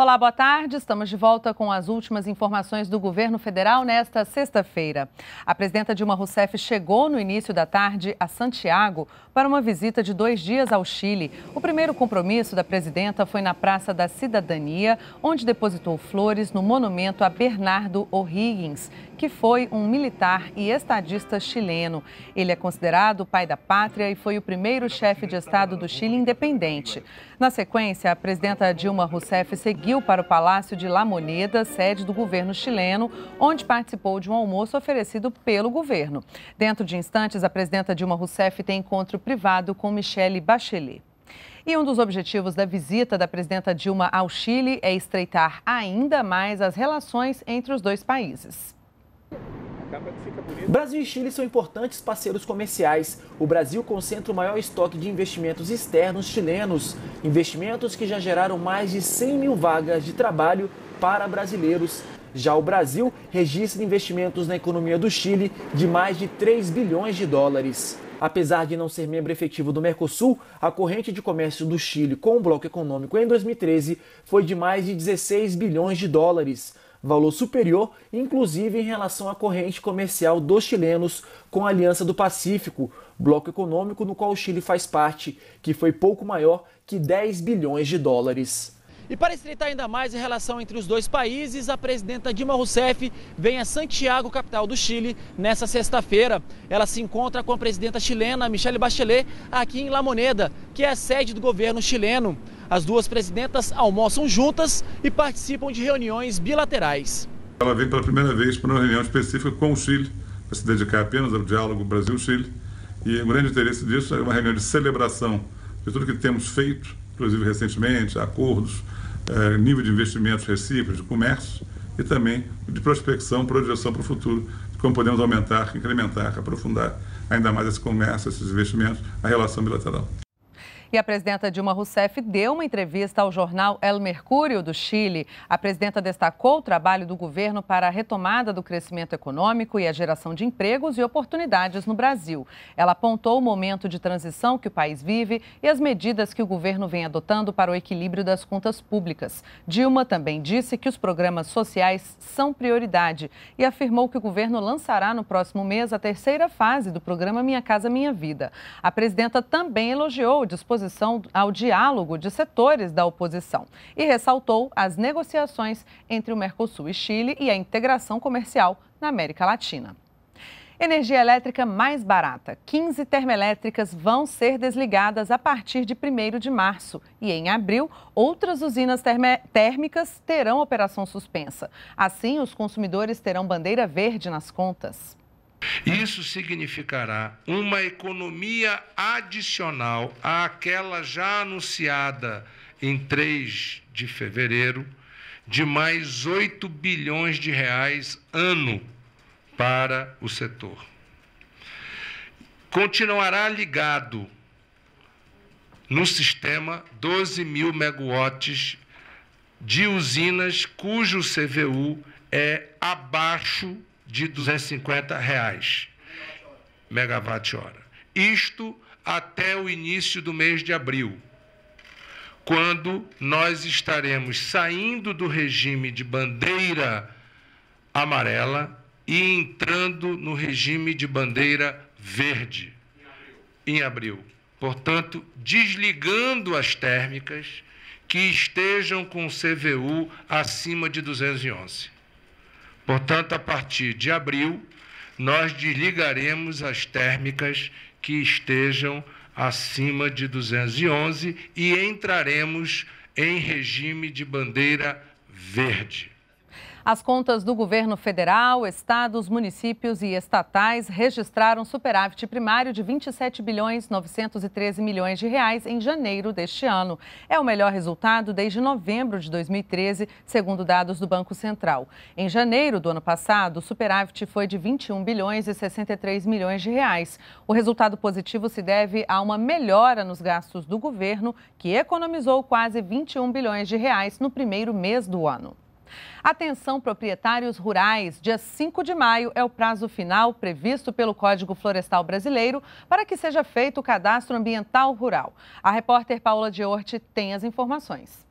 Olá, boa tarde. Estamos de volta com as últimas informações do governo federal nesta sexta-feira. A presidenta Dilma Rousseff chegou no início da tarde a Santiago para uma visita de dois dias ao Chile. O primeiro compromisso da presidenta foi na Praça da Cidadania, onde depositou flores no monumento a Bernardo O'Higgins, que foi um militar e estadista chileno. Ele é considerado o pai da pátria e foi o primeiro chefe de Estado do Chile independente. Na sequência, a presidenta Dilma Rousseff seguiu seguiu para o Palácio de La Moneda, sede do governo chileno, onde participou de um almoço oferecido pelo governo. Dentro de instantes, a presidenta Dilma Rousseff tem encontro privado com Michelle Bachelet. E um dos objetivos da visita da presidenta Dilma ao Chile é estreitar ainda mais as relações entre os dois países que fica Brasil e Chile são importantes parceiros comerciais. O Brasil concentra o maior estoque de investimentos externos chilenos, investimentos que já geraram mais de 100 mil vagas de trabalho para brasileiros. Já o Brasil registra investimentos na economia do Chile de mais de 3 bilhões de dólares. Apesar de não ser membro efetivo do Mercosul, a corrente de comércio do Chile com o bloco econômico em 2013 foi de mais de 16 bilhões de dólares, valor superior, inclusive em relação à corrente comercial dos chilenos com a Aliança do Pacífico, bloco econômico no qual o Chile faz parte, que foi pouco maior que 10 bilhões de dólares. E para estreitar ainda mais a relação entre os dois países, a presidenta Dilma Rousseff vem a Santiago, capital do Chile, nesta sexta-feira. Ela se encontra com a presidenta chilena Michelle Bachelet aqui em La Moneda, que é a sede do governo chileno. As duas presidentas almoçam juntas e participam de reuniões bilaterais. Ela vem pela primeira vez para uma reunião específica com o Chile, para se dedicar apenas ao diálogo Brasil-Chile. E o grande interesse disso é uma reunião de celebração de tudo que temos feito, inclusive recentemente, acordos, eh, nível de investimentos recíprocos, de comércio e também de prospecção, projeção para o futuro, de como podemos aumentar, incrementar, aprofundar ainda mais esse comércio, esses investimentos, a relação bilateral. E a presidenta Dilma Rousseff deu uma entrevista ao jornal El Mercúrio do Chile. A presidenta destacou o trabalho do governo para a retomada do crescimento econômico e a geração de empregos e oportunidades no Brasil. Ela apontou o momento de transição que o país vive e as medidas que o governo vem adotando para o equilíbrio das contas públicas. Dilma também disse que os programas sociais são prioridade e afirmou que o governo lançará no próximo mês a terceira fase do programa Minha Casa Minha Vida. A presidenta também elogiou o dispositivo disposição ao diálogo de setores da oposição e ressaltou as negociações entre o Mercosul e Chile e a integração comercial na América Latina. Energia elétrica mais barata. 15 termoelétricas vão ser desligadas a partir de 1 de março. E em abril, outras usinas térmicas terão operação suspensa. Assim, os consumidores terão bandeira verde nas contas. Isso significará uma economia adicional àquela já anunciada em 3 de fevereiro, de mais 8 bilhões de reais ano para o setor. Continuará ligado no sistema 12 mil megawatts de usinas cujo CVU é abaixo de 250 reais megawatt-hora. Isto até o início do mês de abril, quando nós estaremos saindo do regime de bandeira amarela e entrando no regime de bandeira verde em abril. Portanto, desligando as térmicas que estejam com CVU acima de 211. Portanto, a partir de abril, nós desligaremos as térmicas que estejam acima de 211 e entraremos em regime de bandeira verde. As contas do governo federal, estados, municípios e estatais registraram superávit primário de 27 bilhões 913 milhões de reais em janeiro deste ano. É o melhor resultado desde novembro de 2013, segundo dados do Banco Central. Em janeiro do ano passado, o superávit foi de 21 bilhões e 63 milhões de reais. O resultado positivo se deve a uma melhora nos gastos do governo, que economizou quase 21 bilhões de reais no primeiro mês do ano. Atenção, proprietários rurais. Dia 5 de maio é o prazo final previsto pelo Código Florestal Brasileiro para que seja feito o cadastro ambiental rural. A repórter Paula Diorte tem as informações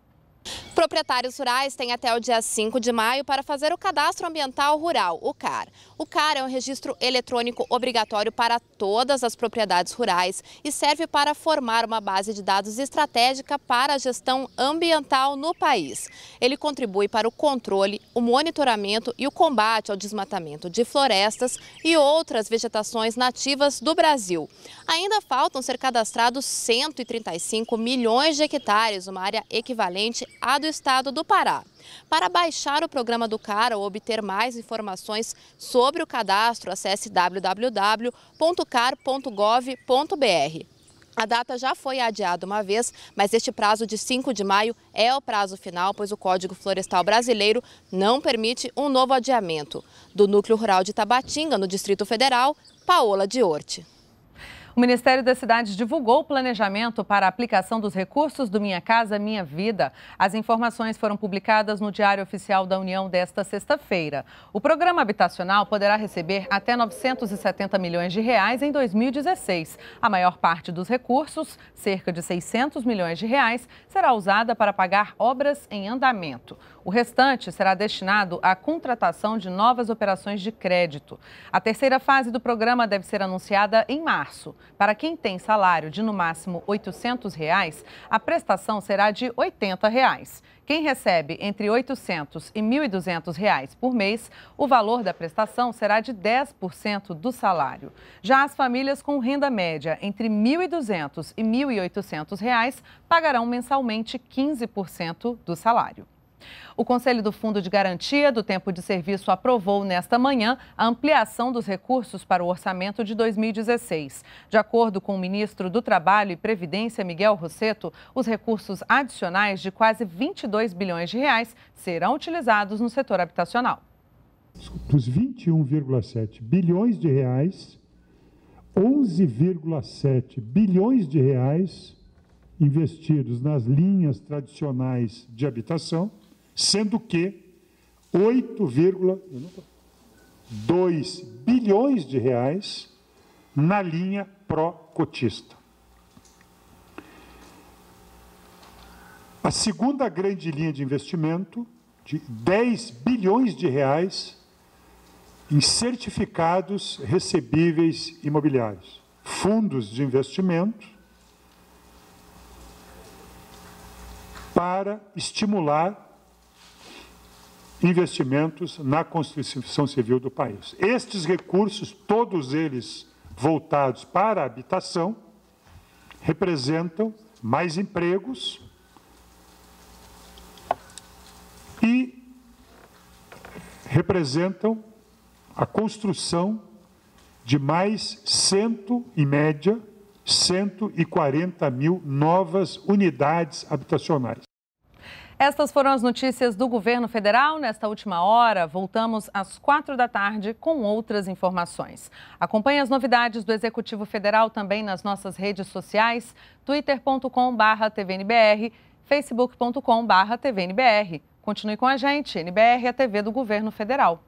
proprietários rurais têm até o dia 5 de maio para fazer o Cadastro Ambiental Rural, o CAR. O CAR é um registro eletrônico obrigatório para todas as propriedades rurais e serve para formar uma base de dados estratégica para a gestão ambiental no país. Ele contribui para o controle, o monitoramento e o combate ao desmatamento de florestas e outras vegetações nativas do Brasil. Ainda faltam ser cadastrados 135 milhões de hectares, uma área equivalente a do estado do Pará. Para baixar o programa do CARA ou obter mais informações sobre o cadastro, acesse www.car.gov.br. A data já foi adiada uma vez, mas este prazo de 5 de maio é o prazo final, pois o Código Florestal Brasileiro não permite um novo adiamento. Do Núcleo Rural de Tabatinga, no Distrito Federal, Paola Diorte. O Ministério das Cidades divulgou o planejamento para a aplicação dos recursos do Minha Casa Minha Vida. As informações foram publicadas no Diário Oficial da União desta sexta-feira. O programa habitacional poderá receber até 970 milhões de reais em 2016. A maior parte dos recursos, cerca de 600 milhões de reais, será usada para pagar obras em andamento. O restante será destinado à contratação de novas operações de crédito. A terceira fase do programa deve ser anunciada em março. Para quem tem salário de no máximo R$ 800, reais, a prestação será de R$ 80. Reais. Quem recebe entre R$ 800 e R$ 1.200 reais por mês, o valor da prestação será de 10% do salário. Já as famílias com renda média entre R$ 1.200 e R$ 1.800 reais pagarão mensalmente 15% do salário. O Conselho do Fundo de Garantia do Tempo de Serviço aprovou nesta manhã a ampliação dos recursos para o orçamento de 2016. De acordo com o ministro do Trabalho e Previdência, Miguel Rosseto, os recursos adicionais de quase 22 bilhões de reais serão utilizados no setor habitacional. Dos 21,7 bilhões de reais, 11,7 bilhões de reais investidos nas linhas tradicionais de habitação sendo que 8,2 bilhões de reais na linha pró-cotista. A segunda grande linha de investimento, de 10 bilhões de reais em certificados recebíveis imobiliários, fundos de investimento para estimular investimentos na construção civil do país. Estes recursos, todos eles voltados para a habitação, representam mais empregos e representam a construção de mais cento, em média, 140 mil novas unidades habitacionais. Estas foram as notícias do governo federal nesta última hora. Voltamos às quatro da tarde com outras informações. Acompanhe as novidades do Executivo Federal também nas nossas redes sociais, twitter.com/tvnbr, facebook.com/tvnbr. Continue com a gente, NBR, é a TV do Governo Federal.